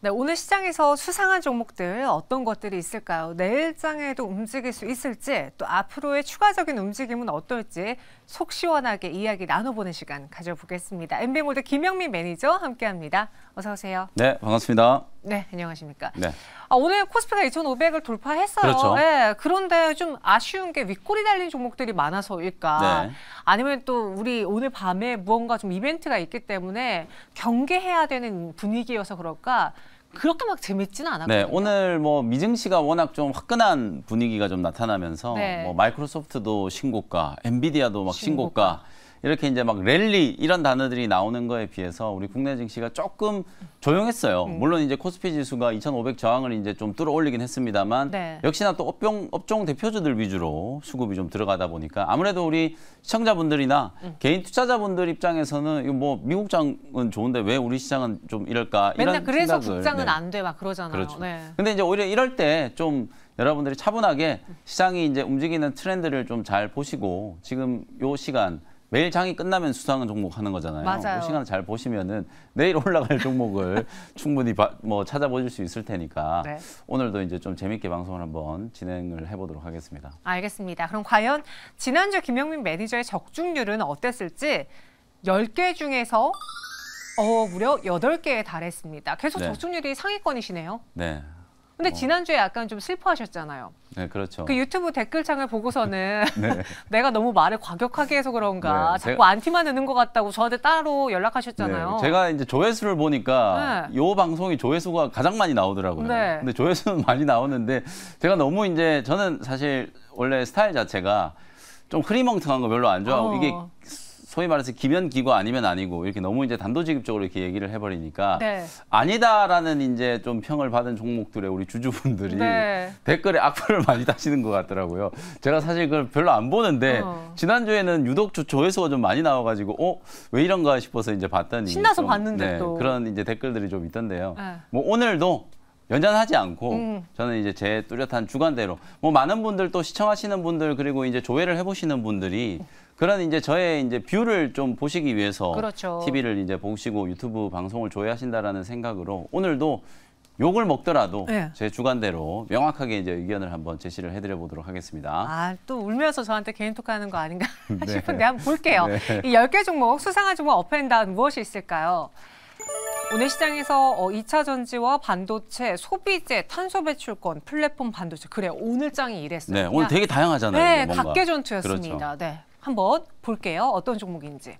네, 오늘 시장에서 수상한 종목들 어떤 것들이 있을까요? 내일장에도 움직일 수 있을지 또 앞으로의 추가적인 움직임은 어떨지 속 시원하게 이야기 나눠보는 시간 가져보겠습니다. MB몰드 김영민 매니저 함께합니다. 어서 오세요. 네, 반갑습니다. 네, 안녕하십니까. 네. 아, 오늘 코스피가 2,500을 돌파했어요. 그렇죠. 네, 그런데 좀 아쉬운 게 윗골이 달린 종목들이 많아서일까. 네. 아니면 또 우리 오늘 밤에 무언가 좀 이벤트가 있기 때문에 경계해야 되는 분위기여서 그럴까. 그렇게 막 재밌지는 않았거든요. 네, 오늘 뭐 미증 씨가 워낙 좀 화끈한 분위기가 좀 나타나면서 네. 뭐 마이크로소프트도 신고가, 엔비디아도 막 신고가. 신고가. 이렇게 이제 막 랠리 이런 단어들이 나오는 거에 비해서 우리 국내 증시가 조금 조용했어요. 음. 물론 이제 코스피 지수가 2,500 저항을 이제 좀 뚫어 올리긴 했습니다만 네. 역시나 또 업종 업종 대표주들 위주로 수급이 좀 들어가다 보니까 아무래도 우리 시청자분들이나 음. 개인 투자자분들 입장에서는 이거 뭐 미국 장은 좋은데 왜 우리 시장은 좀 이럴까 이런 그래서 생각을, 국장은 네. 안돼 막 그러잖아요. 그렇죠. 네. 근데 이제 오히려 이럴 때 좀 여러분들이 차분하게 시장이 이제 움직이는 트렌드를 좀 잘 보시고 지금 요 시간 매일 장이 끝나면 수상한 종목 하는 거잖아요. 뭐 맞아요. 그 시간을 잘 보시면은 내일 올라갈 종목을 충분히 바, 뭐 찾아보실 수 있을 테니까 네. 오늘도 이제 좀 재밌게 방송을 한번 진행을 해보도록 하겠습니다. 알겠습니다. 그럼 과연 지난주 김영민 매니저의 적중률은 어땠을지 10개 중에서 어, 무려 8개에 달했습니다. 계속 네. 적중률이 상위권이시네요. 네. 근데 어. 지난주에 약간 좀 슬퍼하셨잖아요. 네, 그렇죠. 그 유튜브 댓글창을 보고서는 네. 내가 너무 말을 과격하게 해서 그런가 네, 자꾸 제가... 안티만 드는 것 같다고 저한테 따로 연락하셨잖아요. 네, 제가 이제 조회수를 보니까 이 네. 방송이 조회수가 가장 많이 나오더라고요. 네. 근데 조회수는 많이 나오는데 제가 너무 이제 저는 사실 원래 스타일 자체가 좀 흐리멍텅한 거 별로 안 좋아하고 어. 이게 소위 말해서 기면기구 아니면 아니고 이렇게 너무 이제 단도직입적으로 이렇게 얘기를 해버리니까 네. 아니다라는 이제 좀 평을 받은 종목들의 우리 주주분들이 네. 댓글에 악플을 많이 다시는 것 같더라고요. 제가 사실 그걸 별로 안 보는데 어. 지난주에는 유독 조회수가 좀 많이 나와가지고 어 왜 이런가 싶어서 이제 봤더니 신나서 봤는데 네, 또 그런 이제 댓글들이 좀 있던데요. 네. 뭐 오늘도 연장하지 않고 음. 저는 이제 제 뚜렷한 주관대로 뭐 많은 분들 또 시청하시는 분들 그리고 이제 조회를 해보시는 분들이 그런 이제 저의 이제 뷰를 좀 보시기 위해서 그렇죠. TV를 이제 보시고 유튜브 방송을 조회하신다라는 생각으로 오늘도 욕을 먹더라도 네. 제 주관대로 명확하게 이제 의견을 한번 제시를 해드려 보도록 하겠습니다. 아, 또 울면서 저한테 개인 토크하는 거 아닌가 네. 싶은데 한번 볼게요. 네. 이 10개 종목, 수상한 종목 업앤다운 무엇이 있을까요? 오늘 시장에서 2차 어, 전지와 반도체, 소비재, 탄소 배출권, 플랫폼 반도체. 그래, 오늘 장이 이랬어요. 네, 오늘 되게 다양하잖아요. 네, 각계 전투였습니다. 그렇죠. 네, 한번 볼게요. 어떤 종목인지.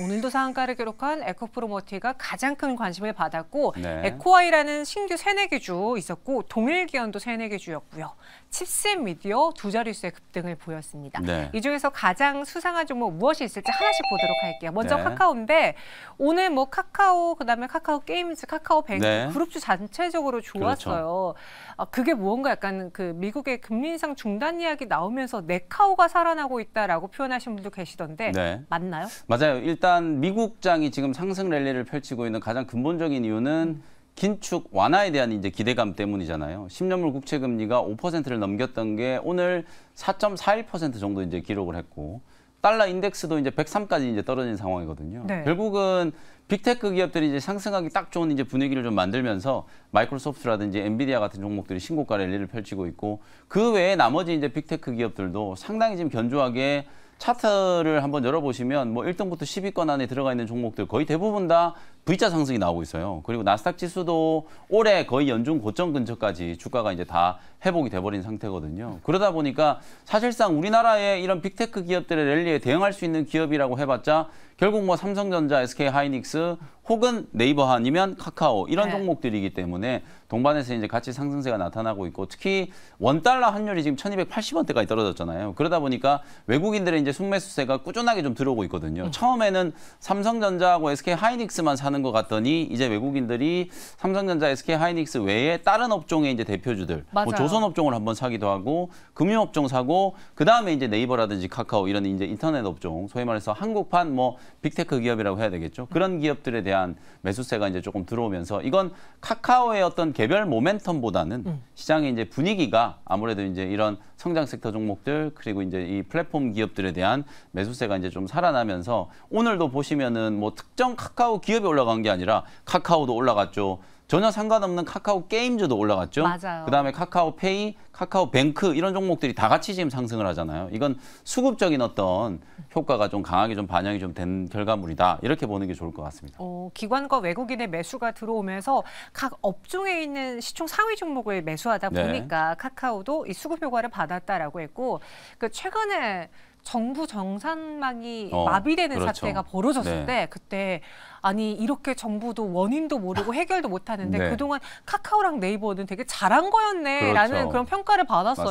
오늘도 상한가를 기록한 에코프로모티가 가장 큰 관심을 받았고 네. 에코아이라는 신규 새내기주 있었고 동일기현도 새내기주였고요. 칩스 미디어 두 자릿수의 급등을 보였습니다. 네. 이 중에서 가장 수상한 종목 무엇이 있을지 하나씩 보도록 할게요. 먼저 네. 카카오인데 오늘 뭐 카카오 그다음에 카카오 게임즈, 카카오 뱅크 네. 그룹주 전체적으로 좋았어요. 그렇죠. 아, 그게 무언가 약간 그 미국의 금리 인상 중단 이야기 나오면서 네카오가 살아나고 있다라고 표현하신 분도 계시던데 네. 맞나요? 맞아요. 일단 미국장이 지금 상승 랠리를 펼치고 있는 가장 근본적인 이유는 음. 긴축 완화에 대한 이제 기대감 때문이잖아요. 10년물 국채 금리가 5%를 넘겼던 게 오늘 4.41% 정도 이제 기록을 했고 달러 인덱스도 이제 103까지 이제 떨어진 상황이거든요. 네. 결국은 빅테크 기업들이 이제 상승하기 딱 좋은 이제 분위기를 좀 만들면서 마이크로소프트라든지 엔비디아 같은 종목들이 신고가 랠리를 펼치고 있고 그 외에 나머지 이제 빅테크 기업들도 상당히 지금 견조하게 차트를 한번 열어보시면 뭐 1등부터 10위권 안에 들어가 있는 종목들 거의 대부분 다 V자 상승이 나오고 있어요. 그리고 나스닥 지수도 올해 거의 연중 고점 근처까지 주가가 이제 다 회복이 돼버린 상태거든요. 그러다 보니까 사실상 우리나라의 이런 빅테크 기업들의 랠리에 대응할 수 있는 기업이라고 해봤자 결국 뭐 삼성전자, SK하이닉스 혹은 네이버 아니면 카카오 이런 네. 종목들이기 때문에 동반해서 이제 같이 상승세가 나타나고 있고 특히 원달러 환율이 지금 1280원대까지 떨어졌잖아요. 그러다 보니까 외국인들의 이제 순매수세가 꾸준하게 좀 들어오고 있거든요. 음. 처음에는 삼성전자하고 SK하이닉스만 사는 하는 것 같더니 이제 외국인들이 삼성전자, SK 하이닉스 외에 다른 업종의 이제 대표주들, 뭐 조선 업종을 한번 사기도 하고 금융 업종 사고 그 다음에 이제 네이버라든지 카카오 이런 이제 인터넷 업종, 소위 말해서 한국판 뭐 빅테크 기업이라고 해야 되겠죠. 그런 기업들에 대한 매수세가 이제 조금 들어오면서 이건 카카오의 어떤 개별 모멘텀보다는 음. 시장의 이제 분위기가 아무래도 이제 이런 성장 섹터 종목들 그리고 이제 이 플랫폼 기업들에 대한 매수세가 이제 좀 살아나면서 오늘도 보시면은 뭐 특정 카카오 기업이 올라 올라간 게 아니라 카카오도 올라갔죠. 전혀 상관없는 카카오 게임즈도 올라갔죠. 맞아요. 그다음에 카카오 페이, 카카오 뱅크 이런 종목들이 다 같이 지금 상승을 하잖아요. 이건 수급적인 어떤 효과가 좀 강하게 좀 반영이 좀 된 결과물이다. 이렇게 보는 게 좋을 것 같습니다. 어, 기관과 외국인의 매수가 들어오면서 각 업종에 있는 시총 상위 종목을 매수하다 네. 보니까 네. 카카오도 이 수급 효과를 받았다라고 했고 그 최근에 정부 정산망이 어, 마비되는 그렇죠. 사태가 벌어졌을 네. 때 그때 아니 이렇게 정부도 원인도 모르고 해결도 못 하는데 네. 그동안 카카오랑 네이버는 되게 잘한 거였네라는 그렇죠. 그런 평가를 받았어요.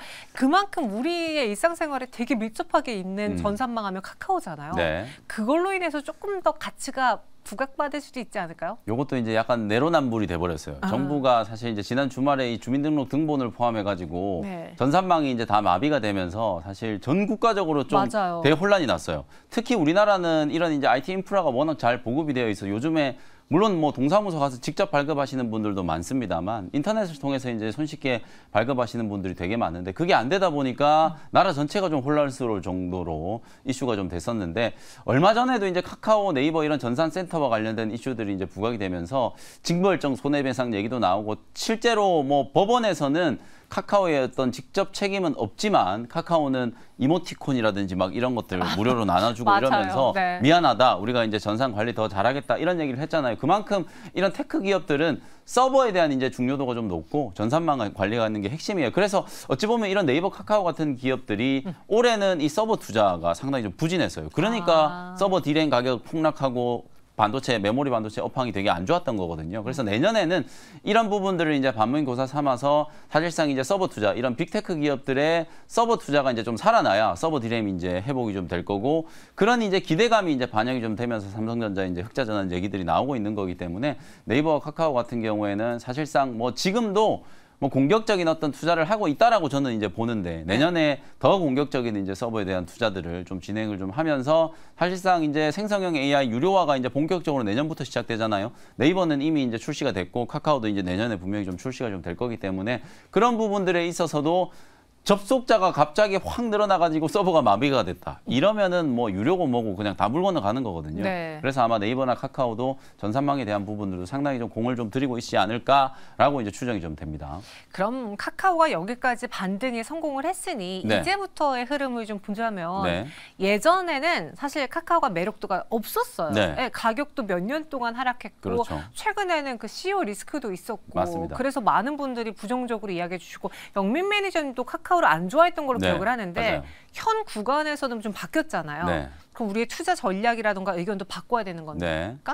맞습니다. 그만큼 우리의 일상생활에 되게 밀접하게 있는 음. 전산망 하면 카카오잖아요. 네. 그걸로 인해서 조금 더 가치가 부각받을 수도 있지 않을까요? 이것도 이제 약간 내로남불이 돼버렸어요. 아. 정부가 사실 이제 지난 주말에 이 주민등록 등본을 포함해가지고 네. 전산망이 이제 다 마비가 되면서 사실 전 국가적으로 좀 맞아요. 대혼란이 났어요. 특히 우리나라는 이런 이제 IT 인프라가 워낙 잘 보급이 되어 있어 요즘에 물론 뭐 동사무소 가서 직접 발급하시는 분들도 많습니다만 인터넷을 통해서 이제 손쉽게 발급하시는 분들이 되게 많은데 그게 안 되다 보니까 나라 전체가 좀 혼란스러울 정도로 이슈가 좀 됐었는데 얼마 전에도 이제 카카오 네이버 이런 전산 센터와 관련된 이슈들이 이제 부각이 되면서 징벌적 손해배상 얘기도 나오고 실제로 뭐 법원에서는 카카오의 어떤 직접 책임은 없지만 카카오는 이모티콘이라든지 막 이런 것들 무료로 나눠주고 이러면서 네. 미안하다 우리가 이제 전산 관리 더 잘하겠다 이런 얘기를 했잖아요. 그만큼 이런 테크 기업들은 서버에 대한 이제 중요도가 좀 높고 전산망 관리하는 게 핵심이에요. 그래서 어찌 보면 이런 네이버 카카오 같은 기업들이 올해는 이 서버 투자가 상당히 좀 부진했어요. 그러니까 아. 서버 디램 가격 폭락하고 반도체 메모리 반도체 업황이 되게 안 좋았던 거거든요. 그래서 내년에는 이런 부분들을 이제 반문고사 삼아서 사실상 이제 서버 투자 이런 빅테크 기업들의 서버 투자가 이제 좀 살아나야 서버 디램이 이제 회복이 좀 될 거고 그런 이제 기대감이 이제 반영이 좀 되면서 삼성전자 이제 흑자 전환 얘기들이 나오고 있는 거기 때문에 네이버와 카카오 같은 경우에는 사실상 뭐 지금도 뭐 공격적인 어떤 투자를 하고 있다라고 저는 이제 보는데 네. 내년에 더 공격적인 이제 서버에 대한 투자들을 좀 진행을 좀 하면서 사실상 이제 생성형 AI 유료화가 이제 본격적으로 내년부터 시작되잖아요. 네이버는 이미 이제 출시가 됐고 카카오도 이제 내년에 분명히 좀 출시가 좀 될 거기 때문에 그런 부분들에 있어서도 접속자가 갑자기 확 늘어나가지고 서버가 마비가 됐다. 이러면은 뭐 유료고 뭐고 그냥 다 물건을 가는 거거든요. 네. 그래서 아마 네이버나 카카오도 전산망에 대한 부분들도 상당히 좀 공을 좀 들이고 있지 않을까라고 이제 추정이 좀 됩니다. 그럼 카카오가 여기까지 반등에 성공을 했으니 네. 이제부터의 흐름을 좀 분주하면 네. 예전에는 사실 카카오가 매력도가 없었어요. 네. 예, 가격도 몇 년 동안 하락했고 그렇죠. 최근에는 그 CEO 리스크도 있었고 맞습니다. 그래서 많은 분들이 부정적으로 이야기해 주시고 영민 매니저님도 카카오 카카오를 안 좋아했던 걸로 네. 기억을 하는데 맞아요. 현 구간에서는 좀 바뀌었잖아요. 네. 그럼 우리의 투자 전략이라든가 의견도 바꿔야 되는 건데. 네.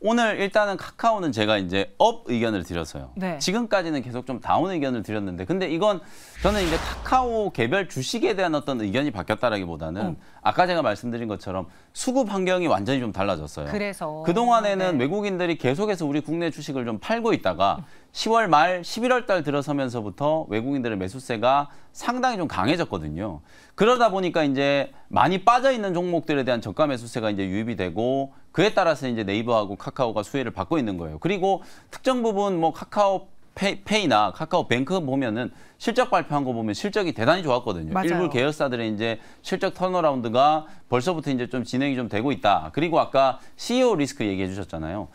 오늘 일단은 카카오는 제가 이제 업 의견을 드렸어요. 네. 지금까지는 계속 좀 다운 의견을 드렸는데 근데 이건 저는 이제 카카오 개별 주식에 대한 어떤 의견이 바뀌었다라기보다는 음. 아까 제가 말씀드린 것처럼 수급 환경이 완전히 좀 달라졌어요. 그래서 그동안에는 네. 외국인들이 계속해서 우리 국내 주식을 좀 팔고 있다가 음. 10월 말, 11월 달 들어서면서부터 외국인들의 매수세가 상당히 좀 강해졌거든요. 그러다 보니까 이제 많이 빠져 있는 종목들 종목들에 대한 저가 매수세가 이제 유입이 되고 그에 따라서 이제 네이버하고 카카오가 수혜를 받고 있는 거예요. 그리고 특정 부분 뭐 카카오 페이, 나 카카오 뱅크 보면은 실적 발표한 거 보면 실적이 대단히 좋았거든요. 맞아요. 일부 계열사들의 이제 실적 턴어라운드가 벌써부터 이제 좀 진행이 좀 되고 있다. 그리고 아까 CEO 리스크 얘기해 주셨잖아요.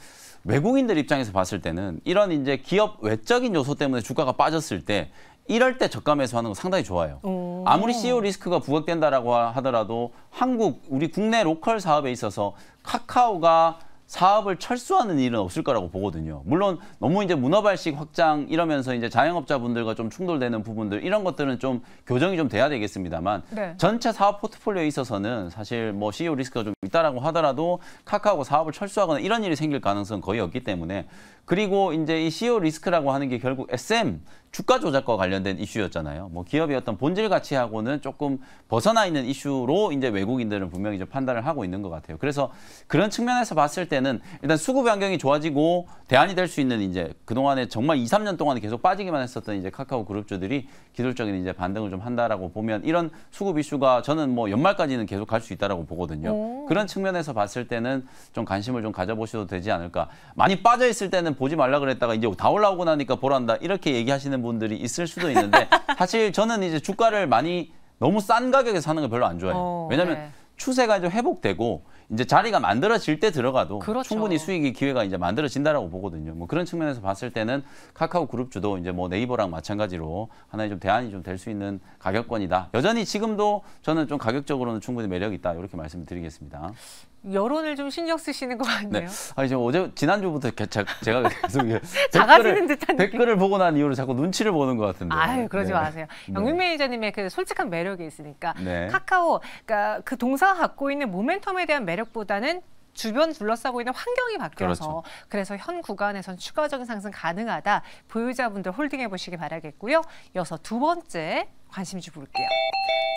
외국인들 입장에서 봤을 때는 이런 이제 기업 외적인 요소 때문에 주가가 빠졌을 때 이럴 때 적감해서 하는거 상당히 좋아요. 오. 아무리 CEO 리스크가 부각된다라고 하더라도 한국 우리 국내 로컬 사업에 있어서 카카오가 사업을 철수하는 일은 없을 거라고 보거든요. 물론 너무 이제 문어발식 확장 이러면서 이제 자영업자분들과 좀 충돌되는 부분들 이런 것들은 좀 교정이 좀 돼야 되겠습니다만 네. 전체 사업 포트폴리오에 있어서는 사실 뭐 CEO 리스크가 좀 있다라고 하더라도 카카오 사업을 철수하거나 이런 일이 생길 가능성은 거의 없기 때문에 그리고 이제 이 CEO 리스크라고 하는 게 결국 SM 주가 조작과 관련된 이슈였잖아요. 뭐 기업의 어떤 본질 가치하고는 조금 벗어나 있는 이슈로 이제 외국인들은 분명히 좀 판단을 하고 있는 것 같아요. 그래서 그런 측면에서 봤을 때는 일단 수급 환경이 좋아지고 대안이 될 수 있는 이제 그동안에 정말 2, 3년 동안 계속 빠지기만 했었던 이제 카카오 그룹주들이 기술적인 이제 반등을 좀 한다라고 보면 이런 수급 이슈가 저는 뭐 연말까지는 계속 갈 수 있다라고 보거든요. 오. 그런 측면에서 봤을 때는 좀 관심을 좀 가져보셔도 되지 않을까. 많이 빠져 있을 때는 보지 말라 그랬다가 이제 다 올라오고 나니까 보란다 이렇게 얘기하시는 하는 분들이 있을 수도 있는데 사실 저는 이제 주가를 많이 너무 싼 가격에 사는 걸 별로 안 좋아해요. 어, 왜냐하면 네. 추세가 이제 회복되고 이제 자리가 만들어질 때 들어가도 그렇죠. 충분히 수익이 기회가 이제 만들어진다라고 보거든요. 뭐 그런 측면에서 봤을 때는 카카오 그룹주도 이제 뭐 네이버랑 마찬가지로 하나의 좀 대안이 좀 될 수 있는 가격권이다. 여전히 지금도 저는 좀 가격적으로는 충분히 매력 이 있다 이렇게 말씀드리겠습니다. 여론을 좀 신경 쓰시는 것 같네요. 네. 아 이제 어제 지난주부터 제가 계속 작아지는 듯한 댓글을 보고 난 이후로 자꾸 눈치를 보는 것 같은데. 아 그러지 네. 마세요. 네. 영윤미 기자님의 그 솔직한 매력이 있으니까 네. 카카오 그러니까 그 동사가 갖고 있는 모멘텀에 대한 매력보다는 주변 둘러싸고 있는 환경이 바뀌어서 그렇죠. 그래서현 구간에선 추가적인 상승 가능하다. 보유자분들 홀딩해 보시기 바라겠고요. 이어서 두 번째 관심 주볼게요.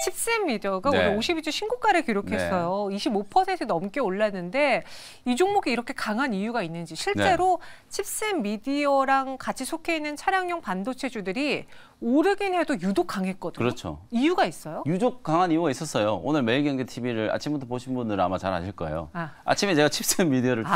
칩스 미디어가 네. 오늘 52주 신고가를 기록했어요. 네. 25% 넘게 올랐는데 이 종목이 이렇게 강한 이유가 있는지 실제로 네. 칩스 미디어랑 같이 속해 있는 차량용 반도체주들이 오르긴 해도 유독 강했거든요. 그렇죠. 이유가 있어요? 유독 강한 이유가 있었어요. 오늘 매일경제TV를 아침부터 보신 분들 아마 잘 아실 거예요. 아. 침에 제가 칩스 미디어를 아,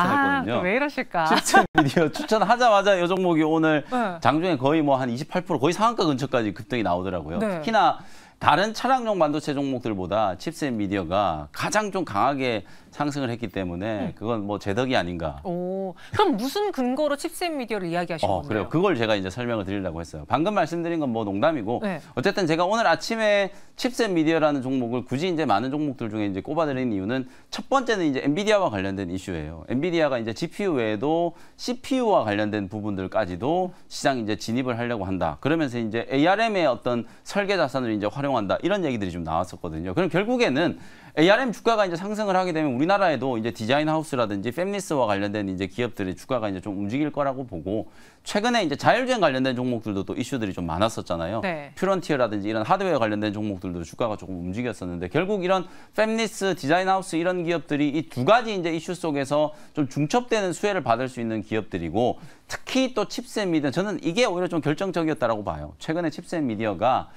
추천했거든요. 아, 왜 이러실까? 칩스 미디어 추천하자마자 이 종목이 오늘 네. 장중에 거의 뭐 한 28% 거의 상한가 근처까지 급등이 나오더라고요. 네. 특히나 다른 차량용 반도체 종목들보다 칩셋 미디어가 가장 좀 강하게 상승을 했기 때문에 음. 그건 뭐 제 덕이 아닌가. 오, 그럼 무슨 근거로 칩셋 미디어를 이야기하시는거예요 어, 그래요. 그걸 제가 이제 설명을 드리려고 했어요. 방금 말씀드린 건 뭐 농담이고 네. 어쨌든 제가 오늘 아침에 칩셋 미디어라는 종목을 굳이 이제 많은 종목들 중에 이제 꼽아드린 이유는 첫 번째는 이제 엔비디아와 관련된 이슈예요. 엔비디아가 이제 GPU 외에도 CPU와 관련된 부분들까지도 시장 이제 진입을 하려고 한다. 그러면서 이제 ARM의 어떤 설계 자산을 이제 활용한다. 이런 얘기들이 좀 나왔었거든요. 그럼 결국에는 ARM 주가가 이제 상승을 하게 되면 우리나라에도 이제 디자인 하우스라든지 팹리스와 관련된 이제 기업들의 주가가 이제 좀 움직일 거라고 보고 최근에 이제 자율주행 관련된 종목들도 또 이슈들이 좀 많았었잖아요. 네. 퓨런티어라든지 이런 하드웨어 관련된 종목들도 주가가 조금 움직였었는데 결국 이런 팹리스, 디자인 하우스 이런 기업들이 이 두 가지 이제 이슈 속에서 좀 중첩되는 수혜를 받을 수 있는 기업들이고 특히 또 칩셋 미디어 저는 이게 오히려 좀 결정적이었다라고 봐요. 최근에 칩셋 미디어가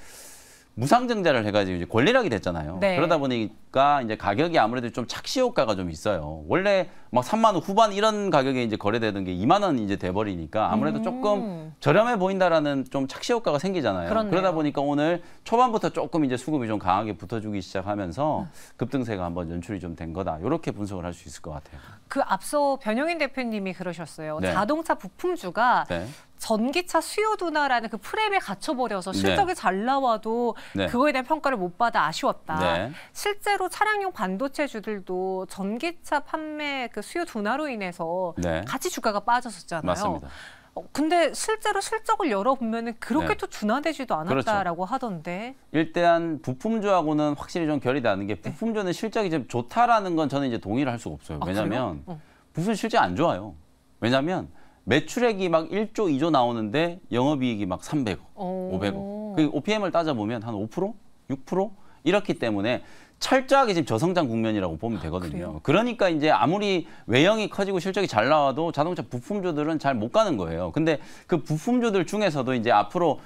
무상증자를 해가지고 이제 권리락이 됐잖아요. 네. 그러다 보니까 이제 가격이 아무래도 좀 착시 효과가 좀 있어요. 원래 막 3만 원 후반 이런 가격에 이제 거래되던 게 2만 원 이제 돼버리니까 아무래도 음. 조금 저렴해 보인다라는 좀 착시 효과가 생기잖아요. 그렇네요. 그러다 보니까 오늘 초반부터 조금 이제 수급이 좀 강하게 붙어주기 시작하면서 급등세가 한번 연출이 좀 된 거다. 이렇게 분석을 할 수 있을 것 같아요. 그 앞서 변영인 대표님이 그러셨어요. 네. 자동차 부품주가 네. 전기차 수요 둔화라는 그 프레임에 갇혀버려서 실적이 네. 잘 나와도 네. 그거에 대한 평가를 못 받아 아쉬웠다. 네. 실제로 차량용 반도체주들도 전기차 판매 그 수요 둔화로 인해서 네. 같이 주가가 빠졌었잖아요. 맞습니다. 어, 근데 실제로 실적을 열어보면 그렇게 네. 또 둔화되지도 않았다라고 그렇죠. 하던데. 일단 부품주하고는 확실히 좀 결이 다른 게 네. 부품주는 실적이 좀 좋다라는 건 저는 이제 동의를 할 수가 없어요. 왜냐하면 아, 무슨 어. 실적 안 좋아요. 왜냐하면 매출액이 막 1조, 2조 나오는데 영업이익이 막 300억, 어. 오. 500억. 그 OPM을 따져보면 한 5%, 6% 이렇기 때문에 철저하게 지금 저성장 국면이라고 보면 되거든요. 아, 그러니까 이제 아무리 외형이 커지고 실적이 잘 나와도 자동차 부품주들은 잘 못 가는 거예요. 근데 그 부품주들 중에서도 이제 앞으로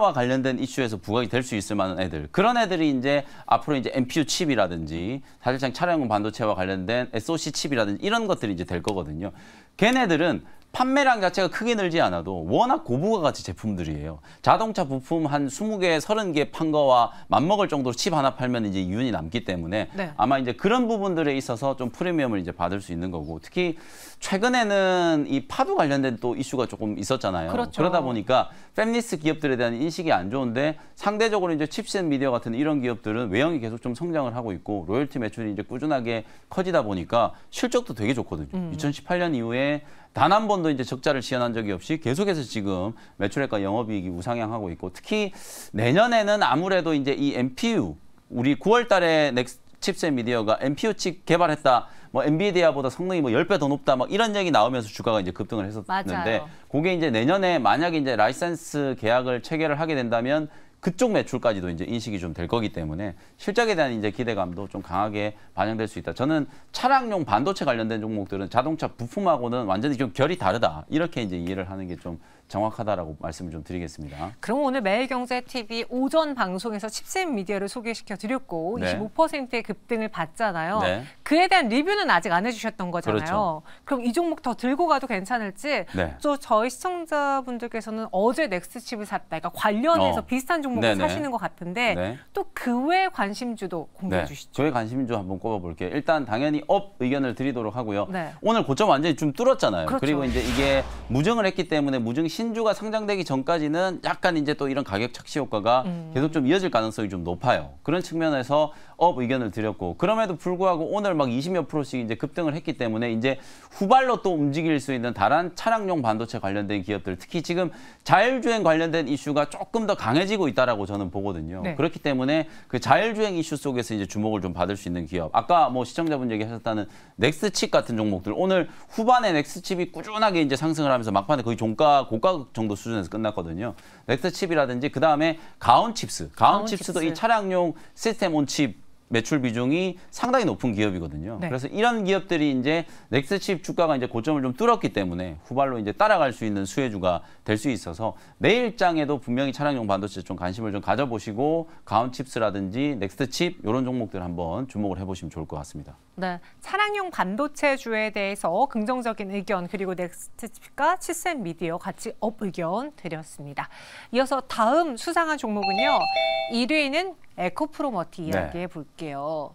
전장화와 관련된 이슈에서 부각이 될 수 있을 만한 애들 그런 애들이 이제 앞으로 이제 MPU 칩이라든지 사실상 차량용 반도체와 관련된 SoC 칩이라든지 이런 것들이 이제 될 거거든요. 걔네들은 판매량 자체가 크게 늘지 않아도 워낙 고부가 가치 제품들이에요. 자동차 부품 한 20개, 30개 판 거와 맞먹을 정도로 칩 하나 팔면 이제 이윤이 남기 때문에 네. 아마 이제 그런 부분들에 있어서 좀 프리미엄을 이제 받을 수 있는 거고 특히 최근에는 이 파도 관련된 또 이슈가 조금 있었잖아요. 그렇죠. 그러다 보니까 팹리스 기업들에 대한 인식이 안 좋은데 상대적으로 이제 칩셋 미디어 같은 이런 기업들은 외형이 계속 좀 성장을 하고 있고 로열티 매출이 이제 꾸준하게 커지다 보니까 실적도 되게 좋거든요. 음. 2018년 이후에 단한 번도 이제 적자를 지연한 적이 없이 계속해서 지금 매출액과 영업이익이 우상향하고 있고 특히 내년에는 아무래도 이제 이 MPU 우리 9월 달에 넥스 칩셋 미디어가 MPU 칩 개발했다. 뭐 엔비디아보다 성능이 뭐 10배 더 높다. 막 뭐 이런 얘기 나오면서 주가가 이제 급등을 했었는데 맞아요. 그게 이제 내년에 만약에 이제 라이센스 계약을 체결을 하게 된다면 그쪽 매출까지도 이제 인식이 좀 될 거기 때문에 실적에 대한 이제 기대감도 좀 강하게 반영될 수 있다. 저는 차량용 반도체 관련된 종목들은 자동차 부품하고는 완전히 좀 결이 다르다. 이렇게 이제 이해를 하는 게좀 정확하다라고 말씀을 좀 드리겠습니다. 그럼 오늘 매일경제TV 오전 방송에서 칩센 미디어를 소개시켜 드렸고 네. 25%의 급등을 봤잖아요. 네. 그에 대한 리뷰는 아직 안 해주셨던 거잖아요. 그렇죠. 그럼이 종목 더 들고 가도 괜찮을지 네. 또 저희 시청자분들께서는 어제 넥스칩을 샀다. 그러니까 관련해서 어. 비슷한 종목을 네네. 사시는 것 같은데 네. 또그 외 관심주도 공개해 네. 주시죠. 저희 관심주 한번 꼽아볼게요. 일단 당연히 업 의견을 드리도록 하고요. 네. 오늘 고점 완전히 좀 뚫었잖아요. 그렇죠. 그리고 이제 이게 무증을 했기 때문에 무증 신주가 상장되기 전까지는 약간 이제 또 이런 가격 착시 효과가 음. 계속 좀 이어질 가능성이 좀 높아요. 그런 측면에서 업 의견을 드렸고 그럼에도 불구하고 오늘 막2 0여 프로씩 이제 급등을 했기 때문에 이제 후발로 또 움직일 수 있는 다른 차량용 반도체 관련된 기업들 특히 지금 자율주행 관련된 이슈가 조금 더 강해지고 있다라고 저는 보거든요. 네. 그렇기 때문에 그 자율주행 이슈 속에서 이제 주목을 좀 받을 수 있는 기업. 아까 뭐 시청자분 얘기하셨다는 넥스칩 같은 종목들 오늘 후반에 넥스칩이 꾸준하게 이제 상승을 하면서 막판에 거의 종가 고가 정도 수준에서 끝났거든요. 넥스칩이라든지 그 다음에 가온칩스, 가온칩스도 가온 칩스. 이 차량용 시스템 온칩 매출 비중이 상당히 높은 기업이거든요. 네. 그래서 이런 기업들이 이제 넥스칩 주가가 이제 고점을 좀 뚫었기 때문에 후발로 이제 따라갈 수 있는 수혜주가 될 수 있어서 내일장에도 분명히 차량용 반도체 좀 관심을 좀 가져보시고 가온칩스라든지 넥스칩 이런 종목들 한번 주목을 해보시면 좋을 것 같습니다. 네, 차량용 반도체 주에 대해서 긍정적인 의견 그리고 넥스칩과 치센 미디어 같이 업 의견 드렸습니다. 이어서 다음 수상한 종목은요. 1위는 에코프로머티 네. 이야기해 볼게요.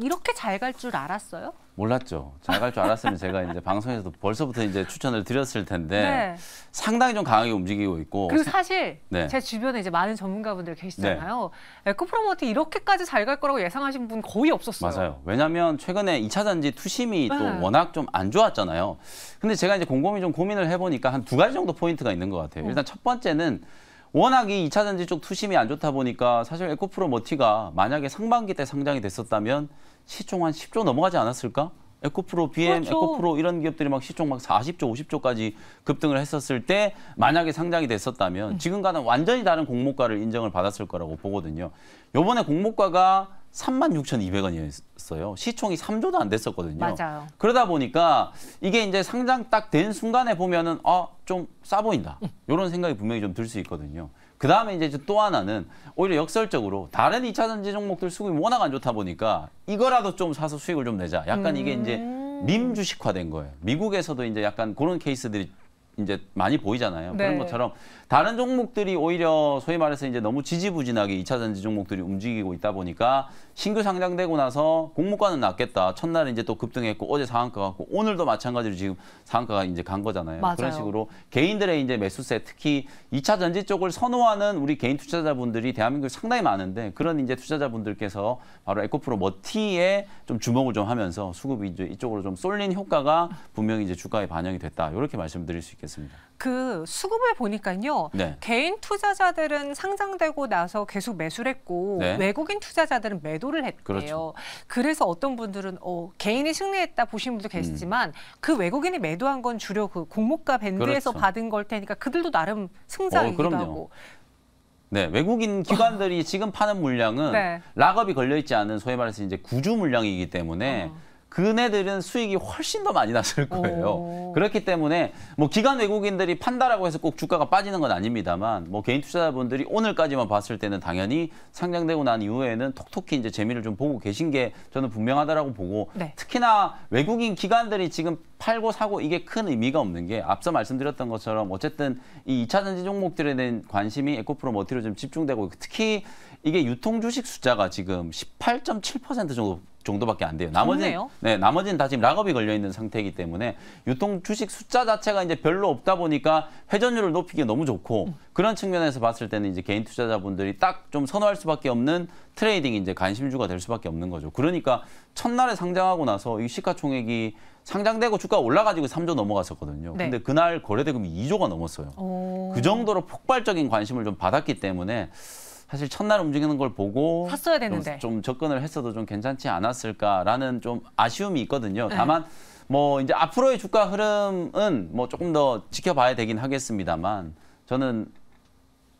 이렇게 잘 갈 줄 알았어요? 몰랐죠. 잘 갈 줄 알았으면 제가 이제 방송에서도 벌써부터 이제 추천을 드렸을 텐데 네. 상당히 좀 강하게 움직이고 있고 그리고 사실 네. 제 주변에 이제 많은 전문가분들 계시잖아요. 네. 에코프로모티 이렇게까지 잘 갈 거라고 예상하신 분 거의 없었어요. 맞아요. 왜냐하면 최근에 2차 단지 투심이 또 네. 워낙 좀 안 좋았잖아요. 근데 제가 이제 곰곰이 좀 고민을 해보니까 한 두 가지 정도 포인트가 있는 것 같아요. 어. 일단 첫 번째는 워낙 이 2차 전지 쪽 투심이 안 좋다 보니까 사실 에코프로 머티가 만약에 상반기 때 상장이 됐었다면 시총 한 10조 넘어가지 않았을까? 에코프로, BM, 그렇죠. 에코프로 이런 기업들이 막 시총 막 40조, 50조까지 급등을 했었을 때 만약에 상장이 됐었다면 음. 지금과는 완전히 다른 공모가를 인정을 받았을 거라고 보거든요. 요번에 공모가가 36,200원이었어요. 시총이 3조도 안 됐었거든요. 맞아요. 그러다 보니까 이게 이제 상장 딱 된 순간에 보면은 아, 어, 좀 싸 보인다. 이런 생각이 분명히 좀 들 수 있거든요. 그다음에 이제 또 하나는 오히려 역설적으로 다른 2차 전지 종목들 수급이 워낙 안 좋다 보니까 이거라도 좀 사서 수익을 좀 내자. 약간 이게 이제 민 음. 주식화된 거예요. 미국에서도 이제 약간 그런 케이스들이 이제 많이 보이잖아요. 네. 그런 것처럼 다른 종목들이 오히려 소위 말해서 이제 너무 지지부진하게 2차 전지 종목들이 움직이고 있다 보니까 신규 상장되고 나서 공모가는 낮겠다. 첫날은 이제 또 급등했고 어제 상한가 갔고 오늘도 마찬가지로 지금 상한가가 이제 간 거잖아요. 맞아요. 그런 식으로 개인들의 이제 매수세 특히 2차 전지 쪽을 선호하는 우리 개인 투자자분들이 대한민국에 상당히 많은데 그런 이제 투자자분들께서 바로 에코프로 머티에 좀 주목을 좀 하면서 수급이 이제 이쪽으로 좀 쏠린 효과가 분명히 이제 주가에 반영이 됐다. 이렇게 말씀드릴 수 있겠습니다. 그 수급을 보니까요. 네. 개인 투자자들은 상장되고 나서 계속 매수를 했고 네. 외국인 투자자들은 매도를 했대요. 그렇죠. 그래서 어떤 분들은 어, 개인이 승리했다 보신 분도 계시지만 음. 그 외국인이 매도한 건 주로 그 공모가 밴드에서 그렇죠. 받은 걸 테니까 그들도 나름 어, 승자이기도 어, 하고 네, 외국인 기관들이 지금 파는 물량은 네. 락업이 걸려 있지 않은 소위 말해서 이제 구주 물량이기 때문에 어. 그네들은 수익이 훨씬 더 많이 났을 거예요. 오. 그렇기 때문에 뭐기간 외국인들이 판다라고 해서 꼭 주가가 빠지는 건 아닙니다만 뭐 개인 투자자분들이 오늘까지만 봤을 때는 당연히 상장되고 난 이후에는 톡톡히 이제 재미를 좀 보고 계신 게 저는 분명하다라고 보고 네. 특히나 외국인 기관들이 지금 팔고 사고 이게 큰 의미가 없는 게 앞서 말씀드렸던 것처럼 어쨌든 이 2차 전지 종목들에 대한 관심이 에코프로 머티로 뭐 좀 집중되고 특히 이게 유통 주식 숫자가 지금 18.7% 정도 정도밖에 안 돼요. 나머지는 네, 나머지는 다 지금 락업이 걸려 있는 상태이기 때문에 유통 주식 숫자 자체가 이제 별로 없다 보니까 회전율을 높이기 너무 좋고 음. 그런 측면에서 봤을 때는 이제 개인 투자자분들이 딱 좀 선호할 수밖에 없는 트레이딩이 이제 관심주가 될 수밖에 없는 거죠. 그러니까 첫날에 상장하고 나서 이 시가총액이 상장되고 주가 올라가지고 3조 넘어갔었거든요. 네. 근데 그날 거래대금이 2조가 넘었어요. 오. 그 정도로 폭발적인 관심을 좀 받았기 때문에 사실 첫날 움직이는 걸 보고 샀어야 되는데 좀, 좀 접근을 했어도 좀 괜찮지 않았을까라는 좀 아쉬움이 있거든요. 네. 다만 뭐 이제 앞으로의 주가 흐름은 뭐 조금 더 지켜봐야 되긴 하겠습니다만 저는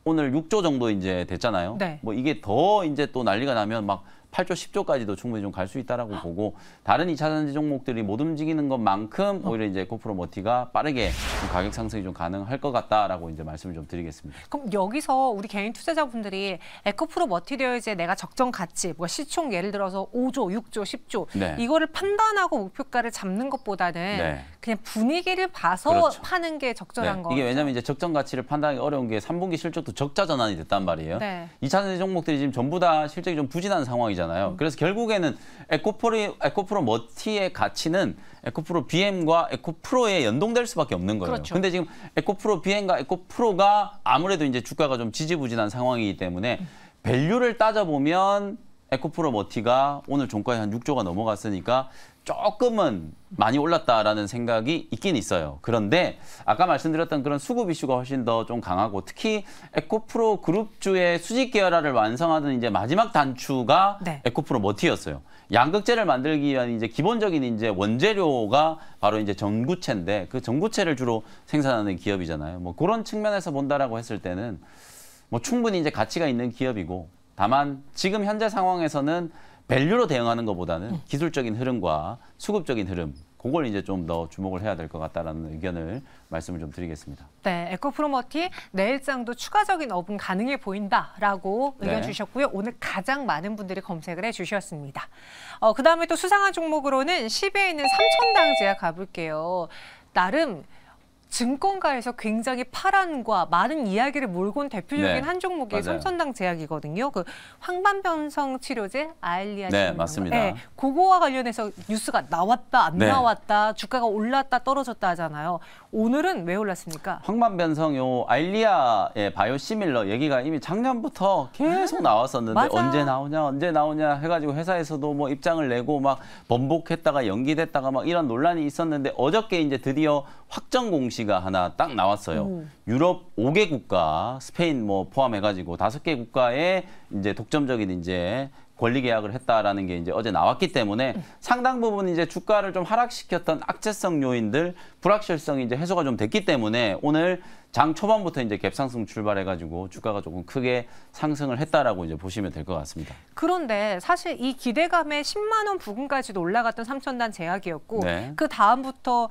오늘 6조 정도 이제 됐잖아요. 네. 뭐 이게 더 이제 또 난리가 나면 막 8조, 10조까지도 충분히 좀 갈 수 있다라고 아. 보고 다른 2차 전지 종목들이 못 움직이는 것만큼 어. 오히려 이제 코프로 머티가 빠르게 가격 상승이 좀 가능할 것 같다라고 이제 말씀을 좀 드리겠습니다. 그럼 여기서 우리 개인 투자자분들이 에코프로 머티리이제 내가 적정 가치, 뭐 시총 예를 들어서 5조, 6조, 10조 네. 이거를 판단하고 목표가를 잡는 것보다는 네. 그냥 분위기를 봐서 그렇죠. 파는 게 적절한 네. 거요 이게 왜냐하면 이제 적정 가치를 판단하기 어려운 게 3분기 실적도 적자 전환이 됐단 말이에요. 2차 전지 종목들이 지금 전부 다 실적이 좀 부진한 상황이죠. 상황이잖아요. 음. 그래서 결국에는 에코프로, 에코프로 머티의 가치는 에코프로 BM과 에코프로에 연동될 수밖에 없는 거예요. 그렇죠. 지금 에코프로 BM과 에코프로가 아무래도 이제 주가가 좀 지지부진한 상황이기 때문에 음. 밸류를 따져보면 에코프로 머티가 오늘 종가에 한 6조가 넘어갔으니까 조금은 많이 올랐다라는 생각이 있긴 있어요. 그런데 아까 말씀드렸던 그런 수급 이슈가 훨씬 더 좀 강하고 특히 에코프로 그룹주의 수직 계열화를 완성하는 이제 마지막 단추가 네. 에코프로 머티였어요. 양극재를 만들기 위한 이제 기본적인 이제 원재료가 바로 이제 전구체인데 그 전구체를 주로 생산하는 기업이잖아요. 뭐 그런 측면에서 본다라고 했을 때는 뭐 충분히 이제 가치가 있는 기업이고 다만 지금 현재 상황에서는 밸류로 대응하는 것보다는 네. 기술적인 흐름과 수급적인 흐름 그걸 이제 좀 더 주목을 해야 될 것 같다라는 의견을 말씀을 좀 드리겠습니다. 네, 에코프로머티 내일장도 추가적인 업은 가능해 보인다라고 네. 의견 네. 주셨고요. 오늘 가장 많은 분들이 검색을 해주셨습니다. 어, 그다음에 또 수상한 종목으로는 10위에 있는 삼천당제약 가볼게요. 나름 증권가에서 굉장히 파란과 많은 이야기를 몰고 온 대표적인 네. 한 종목이 맞아요. 삼천당 제약이거든요. 그 황반변성 치료제 아일리아 네, 맞습니다. 네, 그거와 관련해서 뉴스가 나왔다 안 네. 나왔다 주가가 올랐다 떨어졌다 하잖아요. 오늘은 왜 올랐습니까? 황반변성 요 아일리아의 바이오시밀러 얘기가 이미 작년부터 계속 아, 나왔었는데 맞아. 언제 나오냐 언제 나오냐 해가지고 회사에서도 뭐 입장을 내고 막 번복했다가 연기됐다가 막 이런 논란이 있었는데 어저께 이제 드디어 확정 공시가 하나 딱 나왔어요. 음. 유럽 5개 국가, 스페인 뭐 포함해가지고 5개 국가에 이제 독점적인 이제 권리 계약을 했다라는 게 이제 어제 나왔기 때문에 음. 상당 부분 이제 주가를 좀 하락시켰던 악재성 요인들 불확실성이 이제 해소가 좀 됐기 때문에 오늘 장 초반부터 이제 갭상승 출발해가지고 주가가 조금 크게 상승을 했다라고 이제 보시면 될 것 같습니다. 그런데 사실 이 기대감에 10만 원 부근까지도 올라갔던 3천단 제약이었고 네. 그 다음부터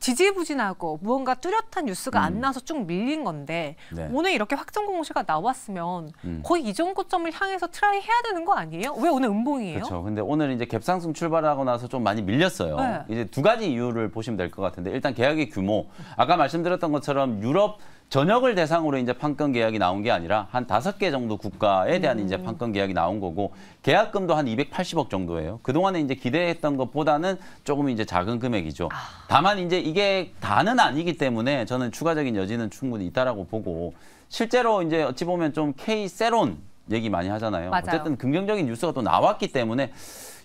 지지부진하고 무언가 뚜렷한 뉴스가 음. 안 나와서 쭉 밀린 건데 네. 오늘 이렇게 확정 공시가 나왔으면 음. 거의 이전 고점을 향해서 트라이 해야 되는 거 아니에요? 왜 오늘 음봉이에요? 그렇죠. 근데 오늘 이제 갭상승 출발하고 나서 좀 많이 밀렸어요. 네. 이제 두 가지 이유를 보시면 될 것 같은데 일단 계약의 규모 아까 말씀드렸던 것처럼 유럽 전역을 대상으로 이제 판권 계약이 나온 게 아니라 한 다섯 개 정도 국가에 대한 음. 이제 판권 계약이 나온 거고 계약금도 한 280억 정도예요. 그동안에 이제 기대했던 것보다는 조금 이제 작은 금액이죠. 아. 다만 이제 이게 다는 아니기 때문에 저는 추가적인 여지는 충분히 있다라고 보고 실제로 이제 어찌 보면 좀 K 세론 얘기 많이 하잖아요. 맞아요. 어쨌든 긍정적인 뉴스가 또 나왔기 때문에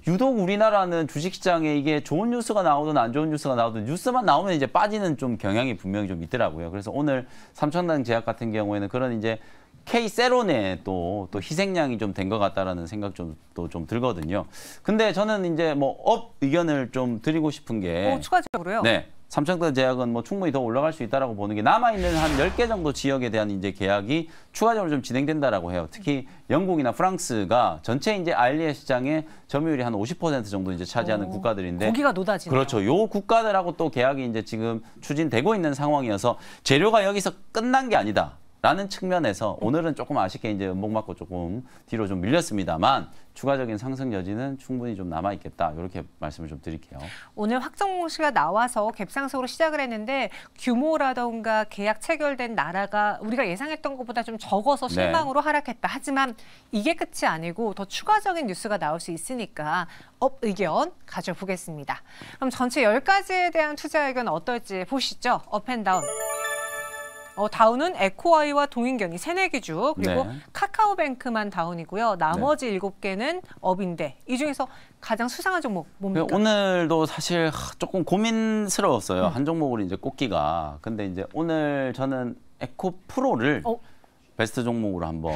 유독 우리나라는 주식시장에 이게 좋은 뉴스가 나오든 안 좋은 뉴스가 나오든 뉴스만 나오면 이제 빠지는 좀 경향이 분명히 좀 있더라고요. 그래서 오늘 삼천당 제약 같은 경우에는 그런 이제 K 세론에 또, 또 희생양이 좀 된 것 같다라는 생각 좀, 또 좀 들거든요. 근데 저는 이제 뭐 업 의견을 좀 드리고 싶은 게. 오, 어, 추가적으로요? 네. 삼성전자 제약은 뭐 충분히 더 올라갈 수 있다라고 보는 게 남아 있는 한 열 개 정도 지역에 대한 이제 계약이 추가적으로 좀 진행된다라고 해요. 특히 영국이나 프랑스가 전체 이제 알리에 시장의 점유율이 한 50% 정도 이제 차지하는 오, 국가들인데 고기가 노다지 그렇죠. 요 국가들하고 또 계약이 이제 지금 추진되고 있는 상황이어서 재료가 여기서 끝난 게 아니다. 라는 측면에서 오늘은 조금 아쉽게 이제 음봉 맞고 조금 뒤로 좀 밀렸습니다만 추가적인 상승 여지는 충분히 좀 남아 있겠다 이렇게 말씀을 좀 드릴게요. 오늘 확정공시가 나와서 갭상승으로 시작을 했는데 규모라던가 계약 체결된 나라가 우리가 예상했던 것보다 좀 적어서 네. 실망으로 네. 하락했다. 하지만 이게 끝이 아니고 더 추가적인 뉴스가 나올 수 있으니까 업 의견 가져보겠습니다. 그럼 전체 열가지에 대한 투자 의견 어떨지 보시죠. 업앤다운. 어, 다운은 에코아이와 동인견이 세네개주 그리고 네. 카카오뱅크만 다운이고요. 나머지 일곱 네. 개는 업인데 이 중에서 가장 수상한 종목 뭡니까? 네, 오늘도 사실 조금 고민스러웠어요. 음. 한 종목을 이제 꼽기가. 근데 이제 오늘 저는 에코 프로를 어? 베스트 종목으로 한번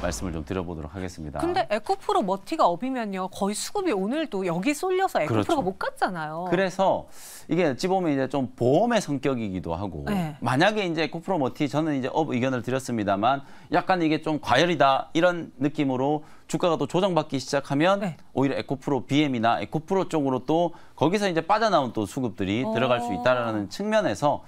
말씀을 좀 드려보도록 하겠습니다. 근데 에코프로 머티가 업이면요. 거의 수급이 오늘도 여기 쏠려서 에코프로가 그렇죠. 못 갔잖아요. 그래서 이게 어찌 보면 이제 좀 보험의 성격이기도 하고 네. 만약에 이제 에코프로 머티 저는 이제 업 의견을 드렸습니다만 약간 이게 좀 과열이다 이런 느낌으로 주가가 또 조정받기 시작하면 네. 오히려 에코프로 BM이나 에코프로 쪽으로 또 거기서 이제 빠져나온 또 수급들이 오. 들어갈 수있다라 어. 측면에서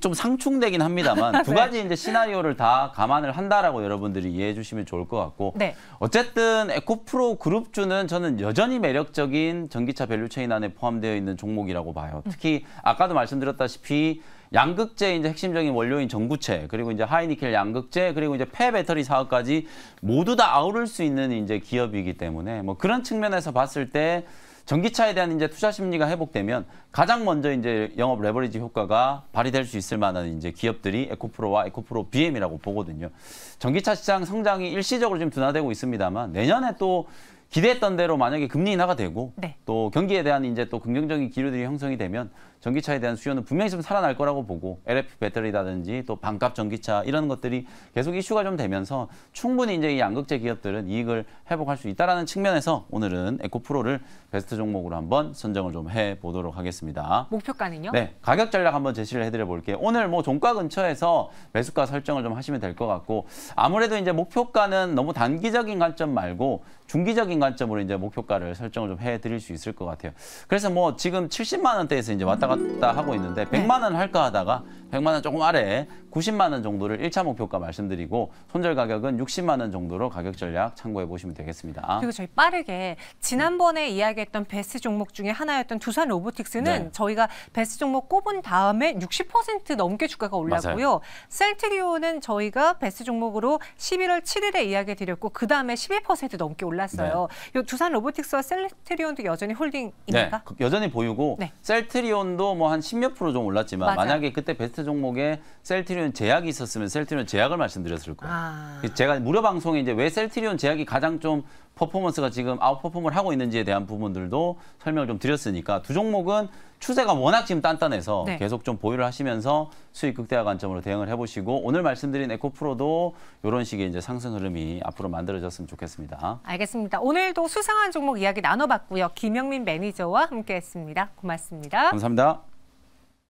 좀 상충되긴 합니다만 네. 두 가지 이제 시나리오를 다 감안을 한다라고 여러분들이 이해해 주시면 좋을 것 같고 네. 어쨌든 에코프로 그룹주는 저는 여전히 매력적인 전기차 밸류체인 안에 포함되어 있는 종목이라고 봐요. 음. 특히 아까도 말씀드렸다시피 양극재 이제 핵심적인 원료인 전구체 그리고 이제 하이니켈 양극재 그리고 이제 폐 배터리 사업까지 모두 다 아우를 수 있는 이제 기업이기 때문에 뭐 그런 측면에서 봤을 때 전기차에 대한 이제 투자 심리가 회복되면 가장 먼저 이제 영업 레버리지 효과가 발휘될 수 있을 만한 이제 기업들이 에코프로와 에코프로 BM이라고 보거든요. 전기차 시장 성장이 일시적으로 좀 둔화되고 있습니다만 내년에 또 기대했던 대로 만약에 금리 인하가 되고 네. 또 경기에 대한 이제 또 긍정적인 기류들이 형성이 되면 전기차에 대한 수요는 분명히 좀 살아날 거라고 보고 LF 배터리라든지 또 반값 전기차 이런 것들이 계속 이슈가 좀 되면서 충분히 이제 이 양극재 기업들은 이익을 회복할 수 있다라는 측면에서 오늘은 에코프로를 베스트 종목으로 한번 선정을 좀 해 보도록 하겠습니다. 목표가는요? 네, 가격 전략 한번 제시를 해드려 볼게요. 오늘 뭐 종가 근처에서 매수가 설정을 좀 하시면 될 것 같고 아무래도 이제 목표가는 너무 단기적인 관점 말고 중기적인 그런 관점으로 이제 목표가를 설정을 좀 해드릴 수 있을 것 같아요. 그래서 뭐 지금 70만 원대에서 이제 왔다 갔다 하고 있는데 100만 원 할까 하다가 100만 원 조금 아래 90만 원 정도를 1차 목표가 말씀드리고 손절 가격은 60만 원 정도로 가격 전략 참고해 보시면 되겠습니다. 그리고 저희 빠르게 지난번에 이야기했던 베스트 종목 중에 하나였던 두산 로보틱스는 네. 저희가 베스트 종목 꼽은 다음에 60% 넘게 주가가 올랐고요. 요 셀트리온은 저희가 베스트 종목으로 11월 7일에 이야기 드렸고 그 다음에 11% 넘게 올랐어요. 네. 요 두산 로보틱스와 셀트리온도 여전히 홀딩입니까? 네, 그 여전히 보유고 네. 셀트리온도 뭐 한 십 몇 프로 좀 올랐지만 맞아요. 만약에 그때 베스트 종목에 셀트리온 제약이 있었으면 셀트리온 제약을 말씀드렸을 거예요. 아... 그 제가 무료 방송에 이제 왜 셀트리온 제약이 가장 좀 퍼포먼스가 지금 아웃퍼폼을 하고 있는지에 대한 부분들도 설명을 좀 드렸으니까 두 종목은 추세가 워낙 지금 단단해서 네. 계속 좀 보유를 하시면서 수익 극대화 관점으로 대응을 해보시고 오늘 말씀드린 에코프로도 이런 식의 이제 상승 흐름이 앞으로 만들어졌으면 좋겠습니다. 알겠습니다. 오늘도 수상한 종목 이야기 나눠봤고요. 김영민 매니저와 함께했습니다. 고맙습니다. 감사합니다.